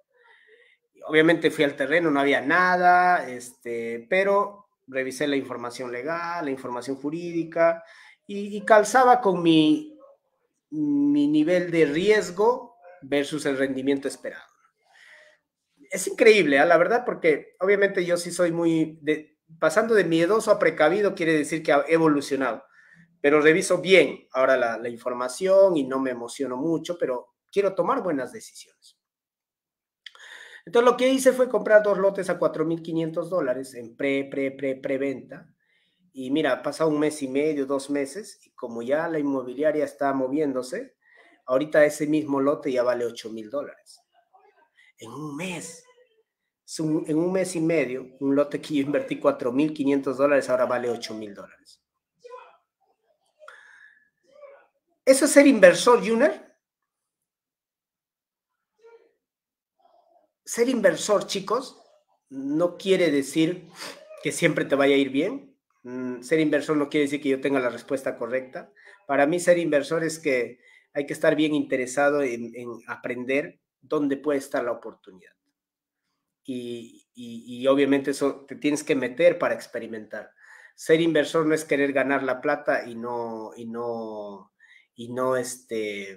Obviamente fui al terreno, no había nada, este, pero revisé la información legal, la información jurídica y, y calzaba con mi mi nivel de riesgo versus el rendimiento esperado. Es increíble, ¿ah? la verdad, porque obviamente yo sí soy muy, pasando de miedoso a precavido quiere decir que ha evolucionado, pero reviso bien ahora la, información y no me emociono mucho, pero quiero tomar buenas decisiones. Entonces lo que hice fue comprar dos lotes a 4.500 dólares en pre, pre, pre, preventa y mira, pasado un mes y medio, dos meses, y como ya la inmobiliaria está moviéndose, ahorita ese mismo lote ya vale 8 mil dólares. En un mes. en un mes y medio, un lote que yo invertí 4.500 dólares ahora vale mil dólares. ¿Eso es ser inversor, Junior? Ser inversor, chicos, no quiere decir que siempre te vaya a ir bien, Mm, ser inversor no quiere decir que yo tenga la respuesta correcta. Para mí ser inversor es que hay que estar bien interesado en, aprender dónde puede estar la oportunidad. Y, obviamente eso te tienes que meter para experimentar. Ser inversor no es querer ganar la plata y no, y no, y no, este,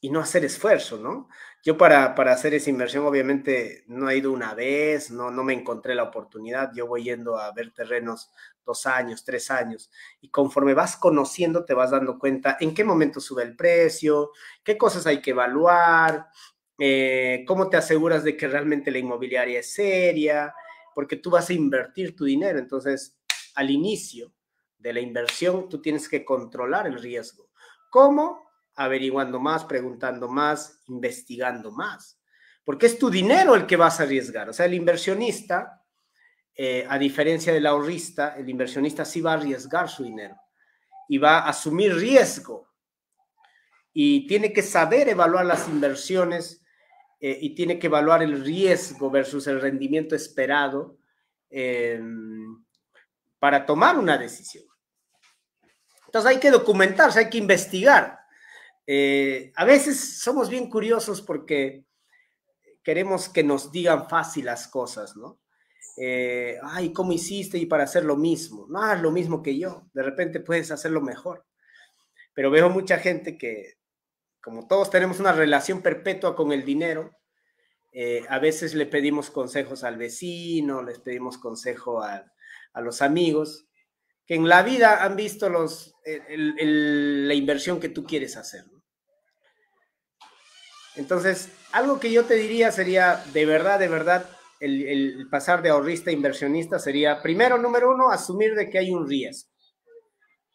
y no hacer esfuerzo, ¿no? Yo para, para hacer esa inversión obviamente no he ido una vez, no, no me encontré la oportunidad, yo voy yendo a ver terrenos dos años, tres años, y conforme vas conociendo te vas dando cuenta en qué momento sube el precio, qué cosas hay que evaluar, eh, cómo te aseguras de que realmente la inmobiliaria es seria, porque tú vas a invertir tu dinero, entonces al inicio de la inversión tú tienes que controlar el riesgo. ¿Cómo? averiguando más, preguntando más, investigando más. Porque es tu dinero el que vas a arriesgar. O sea, el inversionista, eh, a diferencia del ahorrista, el inversionista sí va a arriesgar su dinero y va a asumir riesgo. Y tiene que saber evaluar las inversiones eh, y tiene que evaluar el riesgo versus el rendimiento esperado em, para tomar una decisión. Entonces hay que documentarse, hay que investigar. Eh, a veces somos bien curiosos porque queremos que nos digan fácil las cosas, ¿no? Eh, ay, ¿cómo hiciste? Y para hacer lo mismo. No hagas lo mismo que yo. De repente puedes hacerlo mejor. Pero veo mucha gente que, como todos tenemos una relación perpetua con el dinero, eh, a veces le pedimos consejos al vecino, les pedimos consejo a, los amigos, que en la vida han visto la inversión que tú quieres hacer. ¿no? Entonces, algo que yo te diría sería, de verdad, de verdad, el, pasar de ahorrista a inversionista sería, primero, número uno, asumir de que hay un riesgo.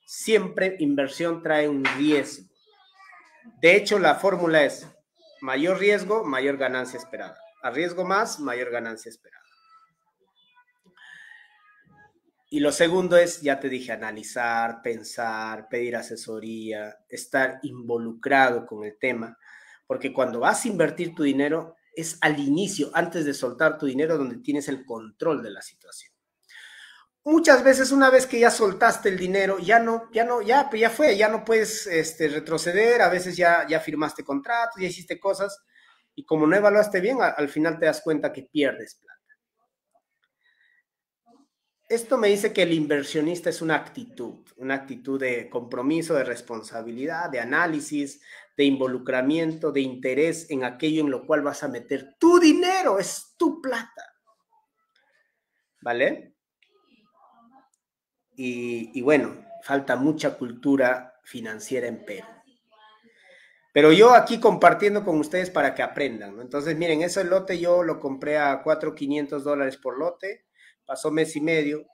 Siempre inversión trae un riesgo. De hecho, la fórmula es mayor riesgo, mayor ganancia esperada. A riesgo más, mayor ganancia esperada. Y lo segundo es, ya te dije, analizar, pensar, pedir asesoría, estar involucrado con el tema porque cuando vas a invertir tu dinero es al inicio, antes de soltar tu dinero, donde tienes el control de la situación. Muchas veces una vez que ya soltaste el dinero, ya no, ya no, ya, pues ya fue, ya no puedes este, retroceder, a veces ya, ya firmaste contratos, ya hiciste cosas, y como no evaluaste bien, al final te das cuenta que pierdes plata. Esto me dice que el inversionista es una actitud, una actitud de compromiso, de responsabilidad, de análisis, de involucramiento, de interés en aquello en lo cual vas a meter tu dinero, es tu plata. ¿Vale? Y, bueno, falta mucha cultura financiera en Perú. Pero yo aquí compartiendo con ustedes para que aprendan. Entonces, miren, ese lote yo lo compré a 4.500 dólares por lote, pasó mes y medio,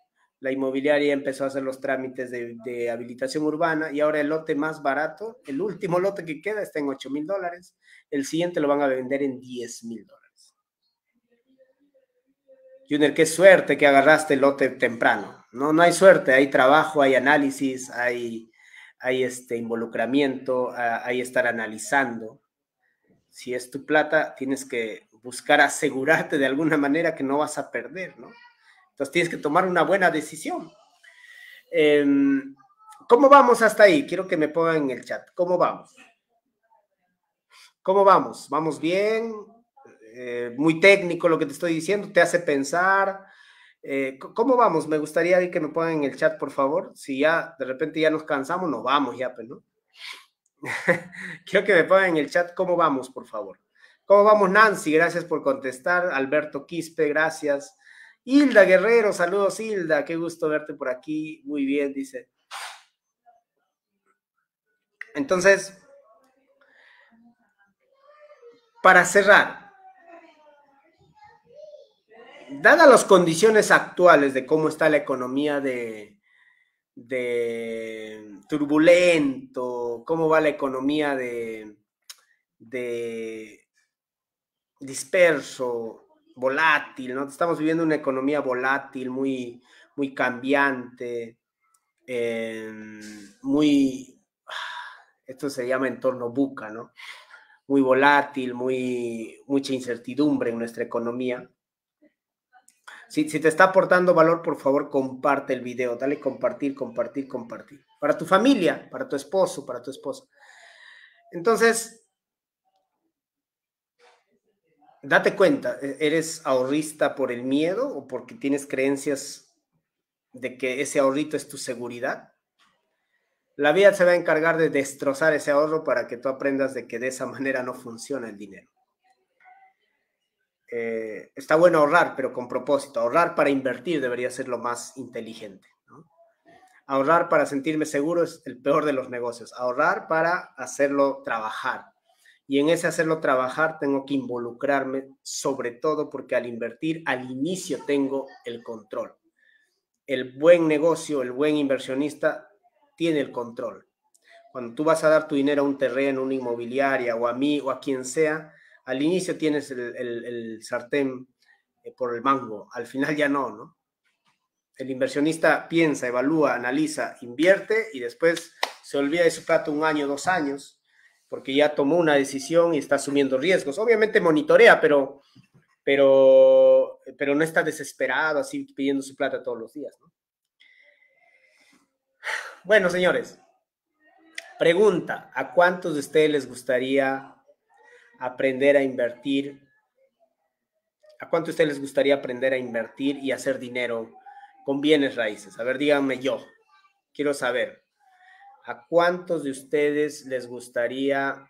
la inmobiliaria empezó a hacer los trámites de, habilitación urbana y ahora el lote más barato, el último lote que queda está en 8 mil dólares, el siguiente lo van a vender en 10 mil dólares. Junior, qué suerte que agarraste el lote temprano. No, no hay suerte, hay trabajo, hay análisis, hay, hay este involucramiento, hay estar analizando. Si es tu plata, tienes que buscar asegurarte de alguna manera que no vas a perder, ¿no? Entonces tienes que tomar una buena decisión. Em, ¿Cómo vamos hasta ahí? Quiero que me pongan en el chat. ¿Cómo vamos? ¿Cómo vamos? ¿Vamos bien? Eh, muy técnico lo que te estoy diciendo, te hace pensar. Eh, ¿Cómo vamos? Me gustaría que me pongan en el chat, por favor. Si ya de repente ya nos cansamos, nos vamos ya, pues, ¿no? Quiero que me pongan en el chat cómo vamos, por favor. ¿Cómo vamos, Nancy? Gracias por contestar. Alberto Quispe, gracias. Hilda Guerrero, saludos Hilda, qué gusto verte por aquí, muy bien, dice. Entonces, para cerrar, dadas las condiciones actuales de cómo está la economía de, turbulento, cómo va la economía de, de disperso, volátil, ¿no? Estamos viviendo una economía volátil, muy, muy cambiante, em, muy, esto se llama entorno buca, ¿no? Muy volátil, muy, mucha incertidumbre en nuestra economía. Si, si, te está aportando valor, por favor, comparte el video. Dale compartir, compartir, compartir. Para tu familia, para tu esposo, para tu esposa. Entonces, date cuenta, e-, ¿eres ahorrista por el miedo o porque tienes creencias de que ese ahorrito es tu seguridad? La vida se va a encargar de destrozar ese ahorro para que tú aprendas de que de esa manera no funciona el dinero. Eh, está bueno ahorrar, pero con propósito. Ahorrar para invertir debería ser lo más inteligente. Ahorrar para sentirme seguro es el peor de los negocios. Ahorrar para hacerlo trabajar y en ese hacerlo trabajar tengo que involucrarme, sobre todo porque al invertir al inicio tengo el control. El buen negocio, el buen inversionista tiene el control. Cuando tú vas a dar tu dinero a un terreno, una inmobiliaria o a mí o a quien sea, al inicio tienes el, el sartén eh, por el mango, al final ya no, ¿no? El inversionista piensa, evalúa, analiza, invierte y después se olvida de su plato un año, dos años porque ya tomó una decisión y está asumiendo riesgos. Obviamente monitorea, pero, pero, pero no está desesperado así pidiendo su plata todos los días. Bueno, señores, pregunta, ¿a cuántos de ustedes les gustaría aprender a invertir? ¿A cuántos de ustedes les gustaría aprender a invertir y hacer dinero con bienes raíces? A ver, díganme yo, quiero saber. ¿A cuántos de ustedes les gustaría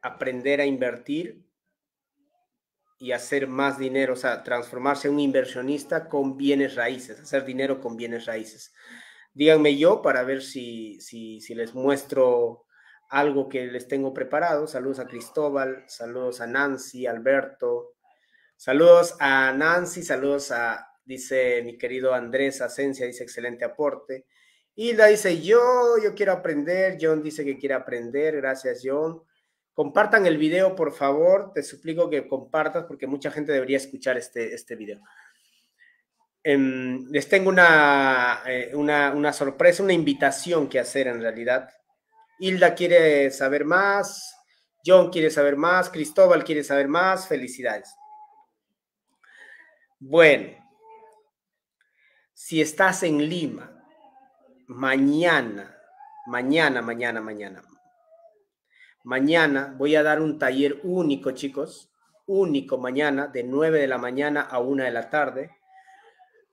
aprender a invertir y hacer más dinero, o sea, transformarse en un inversionista con bienes raíces, hacer dinero con bienes raíces? Díganme yo para ver si, si, les muestro algo que les tengo preparado. Saludos a Cristóbal, saludos a Nancy, Alberto, saludos a Nancy, saludos a, dice mi querido Andrés Asencia, dice excelente aporte. Hilda dice, yo, yo quiero aprender. John dice que quiere aprender. Gracias, John. Compartan el video, por favor. Te suplico que compartas porque mucha gente debería escuchar este, este video. Em, les tengo eh, una, una sorpresa, una invitación que hacer en realidad. Hilda quiere saber más, John quiere saber más, Cristóbal quiere saber más, felicidades. Bueno, si estás en Lima, mañana, mañana, mañana, mañana. Mañana voy a dar un taller único, chicos, único mañana, de 9 de la mañana a 1 de la tarde.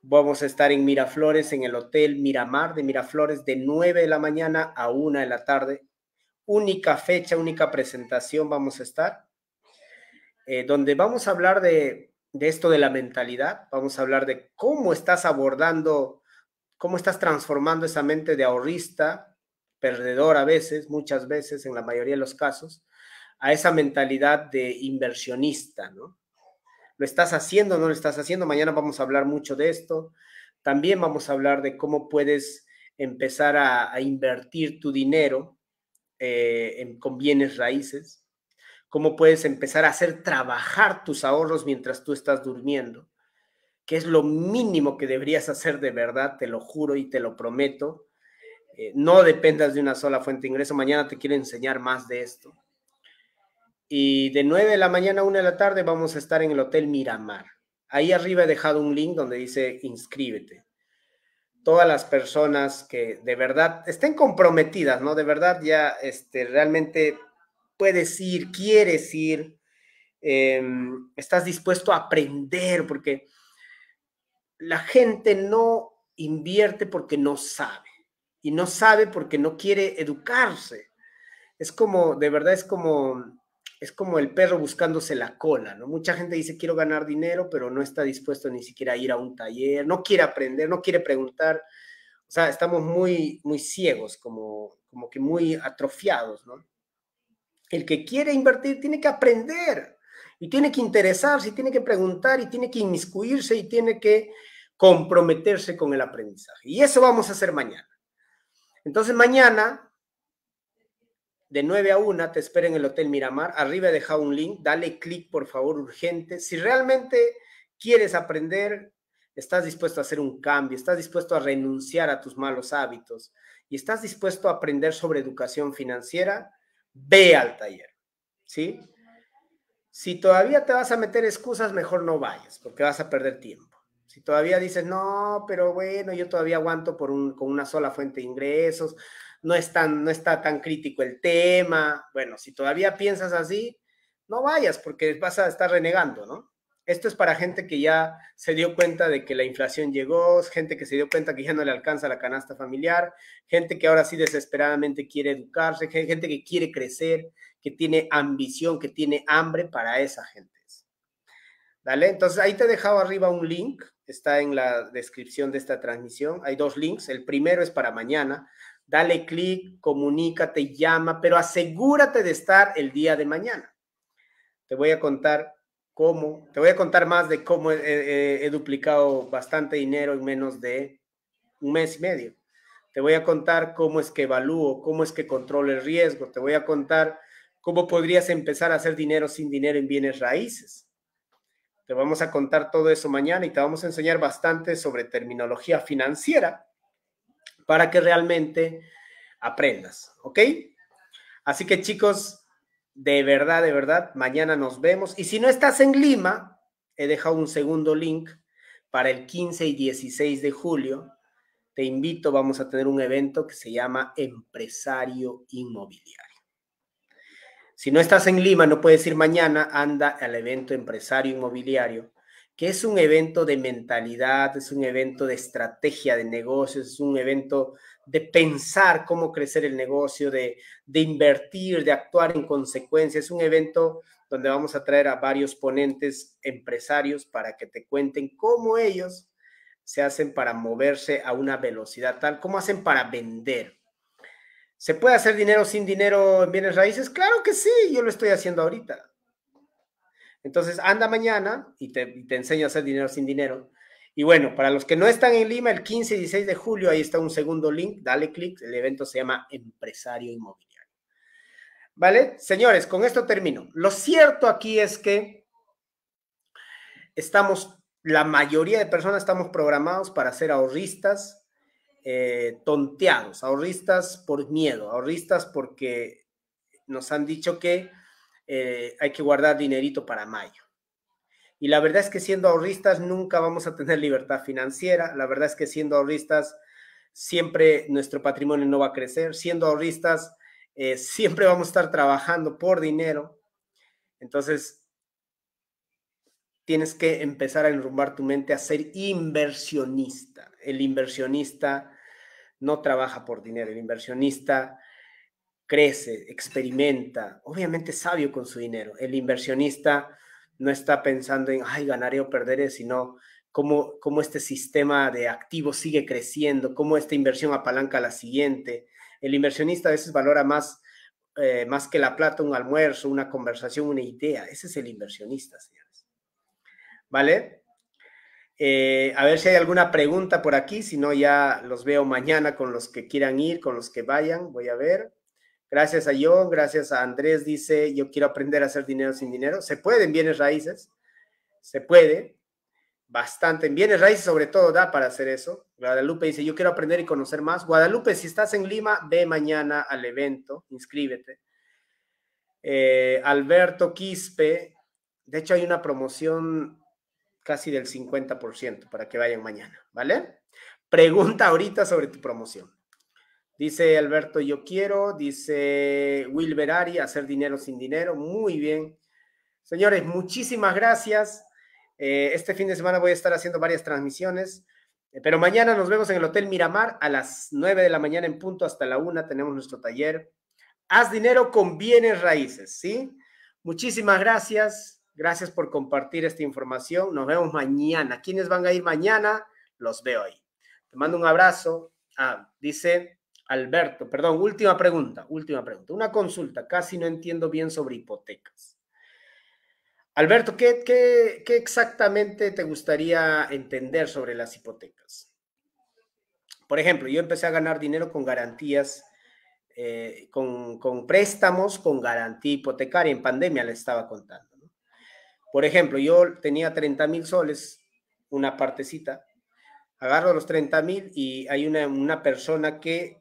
Vamos a estar en Miraflores, en el Hotel Miramar de Miraflores, de 9 de la mañana a 1 de la tarde. Única fecha, única presentación vamos a estar, eh, donde vamos a hablar de, de esto de la mentalidad, vamos a hablar de cómo estás abordando cómo estás transformando esa mente de ahorrista, perdedor a veces, muchas veces, en la mayoría de los casos, a esa mentalidad de inversionista, ¿no? ¿Lo estás haciendo o no lo estás haciendo? Mañana vamos a hablar mucho de esto. También vamos a hablar de cómo puedes empezar a, invertir tu dinero eh, en, con bienes raíces, cómo puedes empezar a hacer trabajar tus ahorros mientras tú estás durmiendo que es lo mínimo que deberías hacer de verdad, te lo juro y te lo prometo. Eh, no dependas de una sola fuente de ingreso. Mañana te quiero enseñar más de esto. Y de 9 de la mañana a 1 de la tarde vamos a estar en el Hotel Miramar. Ahí arriba he dejado un link donde dice inscríbete. Todas las personas que de verdad estén comprometidas, ¿no? De verdad ya este, realmente puedes ir, quieres ir, em, estás dispuesto a aprender, porque la gente no invierte porque no sabe y no sabe porque no quiere educarse. Es como, de verdad, es como, es como el perro buscándose la cola, ¿no? Mucha gente dice quiero ganar dinero, pero no está dispuesto ni siquiera a ir a un taller, no quiere aprender, no quiere preguntar. O sea, estamos muy, muy ciegos, como, como que muy atrofiados, ¿no? El que quiere invertir tiene que aprender, y tiene que interesarse, y tiene que preguntar, y tiene que inmiscuirse, y tiene que comprometerse con el aprendizaje. Y eso vamos a hacer mañana. Entonces mañana, de 9 a 1, te espero en el Hotel Miramar. Arriba he dejado un link, dale clic por favor urgente. Si realmente quieres aprender, estás dispuesto a hacer un cambio, estás dispuesto a renunciar a tus malos hábitos y estás dispuesto a aprender sobre educación financiera, ve al taller. ¿Sí? Si todavía te vas a meter excusas, mejor no vayas, porque vas a perder tiempo. Si todavía dices, no, pero bueno, yo todavía aguanto por con una sola fuente de ingresos, no, no está tan crítico el tema. Bueno, si todavía piensas así, no vayas, porque vas a estar renegando, ¿no? Esto es para gente que ya se dio cuenta de que la inflación llegó, gente que se dio cuenta que ya no le alcanza la canasta familiar, gente que ahora sí desesperadamente quiere educarse, gente que quiere crecer, que tiene ambición, que tiene hambre para esa gente. ¿Dale? Entonces ahí te he dejado arriba un link, está en la descripción de esta transmisión. Hay dos links, el primero es para mañana. Dale clic, comunícate, llama, pero asegúrate de estar el día de mañana. Te voy a contar cómo. Te voy a contar más de cómo he, duplicado bastante dinero en menos de un mes y medio. Te voy a contar cómo es que evalúo, cómo es que controlo el riesgo. Te voy a contar cómo podrías empezar a hacer dinero sin dinero en bienes raíces. Te vamos a contar todo eso mañana y te vamos a enseñar bastante sobre terminología financiera para que realmente aprendas, ¿ok? Así que chicos, de verdad, de verdad, mañana nos vemos. Y si no estás en Lima, he dejado un segundo link para el 15 y 16 de julio. Te invito, vamos a tener un evento que se llama Empresario Inmobiliario. Si no estás en Lima, no puedes ir mañana, anda al evento Empresario Inmobiliario, que es un evento de mentalidad, es un evento de estrategia de negocios, es un evento de pensar cómo crecer el negocio, de, de, invertir, de actuar en consecuencia. Es un evento donde vamos a traer a varios ponentes empresarios para que te cuenten cómo ellos se hacen para moverse a una velocidad tal, cómo hacen para vender. ¿Se puede hacer dinero sin dinero en bienes raíces? Claro que sí, yo lo estoy haciendo ahorita. Entonces, anda mañana y te, y te enseño a hacer dinero sin dinero y bueno, para los que no están en Lima, el 15 y 16 de julio, ahí está un segundo link, dale clic, el evento se llama Empresario Inmobiliario. ¿Vale? Señores, con esto termino. Lo cierto aquí es que estamos, la mayoría de personas estamos programados para ser ahorristas eh, tonteados, ahorristas por miedo, ahorristas porque nos han dicho que eh, hay que guardar dinerito para mayo. Y la verdad es que siendo ahorristas nunca vamos a tener libertad financiera, la verdad es que siendo ahorristas siempre nuestro patrimonio no va a crecer, siendo ahorristas eh, siempre vamos a estar trabajando por dinero. Entonces, tienes que empezar a enrumbar tu mente a ser inversionista. El inversionista no trabaja por dinero, el inversionista crece, experimenta, obviamente sabio con su dinero. El inversionista no está pensando en, ay, ganaré o perderé, eh, sino cómo, cómo este sistema de activos sigue creciendo, cómo esta inversión apalanca la siguiente. El inversionista a veces valora más, eh, más que la plata, un almuerzo, una conversación, una idea. Ese es el inversionista, señores. ¿Vale? Eh, a ver si hay alguna pregunta por aquí, si no ya los veo mañana con los que quieran ir, con los que vayan, voy a ver. Gracias a John, gracias a Andrés, dice, yo quiero aprender a hacer dinero sin dinero. Se puede en bienes raíces, se puede, bastante. En bienes raíces sobre todo da para hacer eso. Guadalupe dice, yo quiero aprender y conocer más. Guadalupe, si estás en Lima, ve mañana al evento, inscríbete. Eh, Alberto Quispe, de hecho hay una promoción casi del 50% para que vayan mañana, ¿vale? Pregunta ahorita sobre tu promoción. Dice Alberto, yo quiero. Dice Wilber Ari, hacer dinero sin dinero. Muy bien. Señores, muchísimas gracias. Eh, este fin de semana voy a estar haciendo varias transmisiones. Eh, pero mañana nos vemos en el Hotel Miramar a las 9 de la mañana en punto hasta la una Tenemos nuestro taller. Haz dinero con bienes raíces, ¿sí? Muchísimas gracias. Gracias por compartir esta información. Nos vemos mañana. ¿Quiénes van a ir mañana? Los veo ahí. Te mando un abrazo. Ah, dice Alberto, perdón, última pregunta, última pregunta. Una consulta, casi no entiendo bien sobre hipotecas. Alberto, ¿qué, exactamente te gustaría entender sobre las hipotecas? Por ejemplo, yo empecé a ganar dinero con garantías, eh, con, préstamos, con garantía hipotecaria. En pandemia le estaba contando. Por ejemplo, yo tenía 30 mil soles, una partecita. Agarro los 30 mil y hay una, una persona que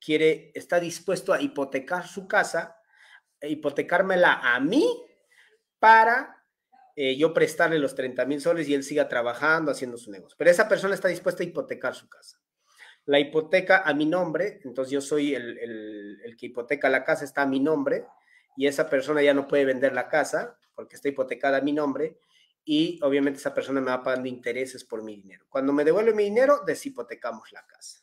quiere, está dispuesto a hipotecar su casa, e hipotecármela a mí para eh, yo prestarle los 30 mil soles y él siga trabajando, haciendo su negocio. Pero esa persona está dispuesta a hipotecar su casa. La hipoteca a mi nombre, entonces yo soy el, el que hipoteca la casa, está a mi nombre, y esa persona ya no puede vender la casa porque está hipotecada a mi nombre, y obviamente esa persona me va pagando intereses por mi dinero. Cuando me devuelve mi dinero, deshipotecamos la casa.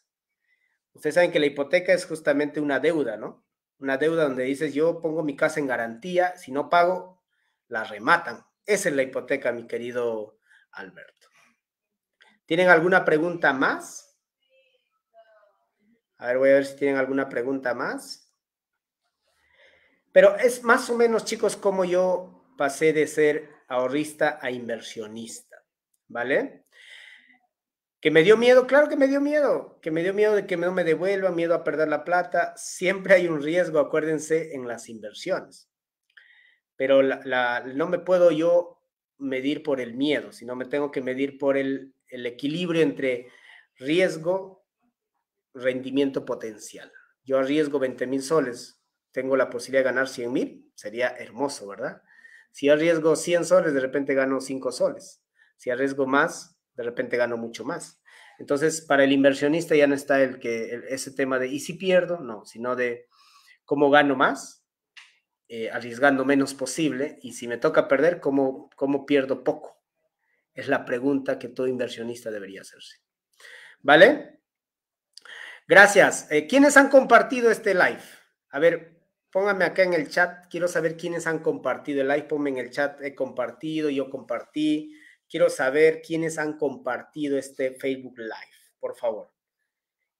Ustedes saben que la hipoteca es justamente una deuda, ¿no? Una deuda donde dices, yo pongo mi casa en garantía, si no pago, la rematan. Esa es la hipoteca, mi querido Alberto. ¿Tienen alguna pregunta más? A ver, voy a ver si tienen alguna pregunta más. Pero es más o menos, chicos, como yo pasé de ser ahorrista a inversionista, ¿vale? Que me dio miedo, claro que me dio miedo, que me dio miedo de que no me devuelva, miedo a perder la plata. Siempre hay un riesgo, acuérdense, en las inversiones. Pero la, no me puedo yo medir por el miedo, sino me tengo que medir por el, el equilibrio entre riesgo, rendimiento potencial. Yo arriesgo 20 mil soles, tengo la posibilidad de ganar 100 mil, sería hermoso, ¿verdad? Si arriesgo 100 soles, de repente gano 5 soles. Si arriesgo más, de repente gano mucho más. Entonces, para el inversionista ya no está el que ese tema de ¿y si pierdo? No, sino de cómo gano más, eh, arriesgando menos posible, y si me toca perder, ¿cómo, ¿cómo pierdo poco? Es la pregunta que todo inversionista debería hacerse. ¿Vale? Gracias. Eh, ¿Quiénes han compartido este live? A ver, pónganme acá en el chat. Quiero saber quiénes han compartido el live. Ponme en el chat, he compartido, yo compartí. Quiero saber quiénes han compartido este Facebook Live, por favor.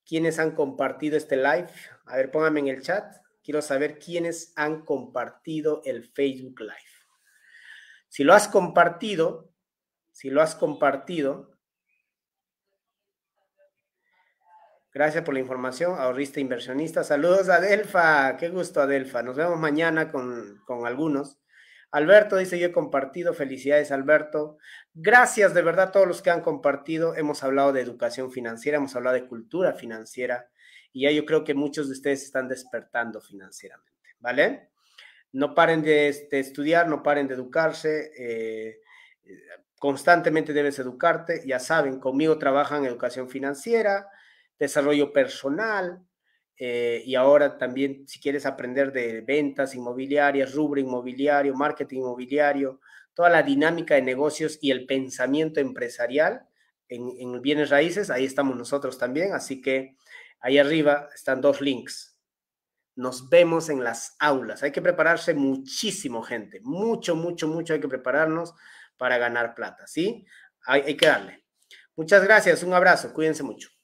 ¿Quiénes han compartido este live? A ver, póngame en el chat. Quiero saber quiénes han compartido el Facebook Live. Si lo has compartido, si lo has compartido, gracias por la información, ahorrista inversionista. Saludos, Adelfa. Qué gusto, Adelfa. Nos vemos mañana con, con algunos. Alberto dice, yo he compartido, felicidades Alberto. Gracias de verdad a todos los que han compartido. Hemos hablado de educación financiera, hemos hablado de cultura financiera y ya yo creo que muchos de ustedes están despertando financieramente, ¿vale? No paren de, este, estudiar, no paren de educarse. Eh, eh, constantemente debes educarte, ya saben, conmigo trabajan educación financiera, desarrollo personal, eh, y ahora también si quieres aprender de ventas inmobiliarias, rubro inmobiliario, marketing inmobiliario, toda la dinámica de negocios y el pensamiento empresarial en, bienes raíces, ahí estamos nosotros también, así que ahí arriba están dos links. Nos vemos en las aulas. Hay que prepararse muchísimo, gente. Mucho, mucho, mucho hay que prepararnos para ganar plata, ¿sí? hay que darle. Muchas gracias, un abrazo, cuídense mucho.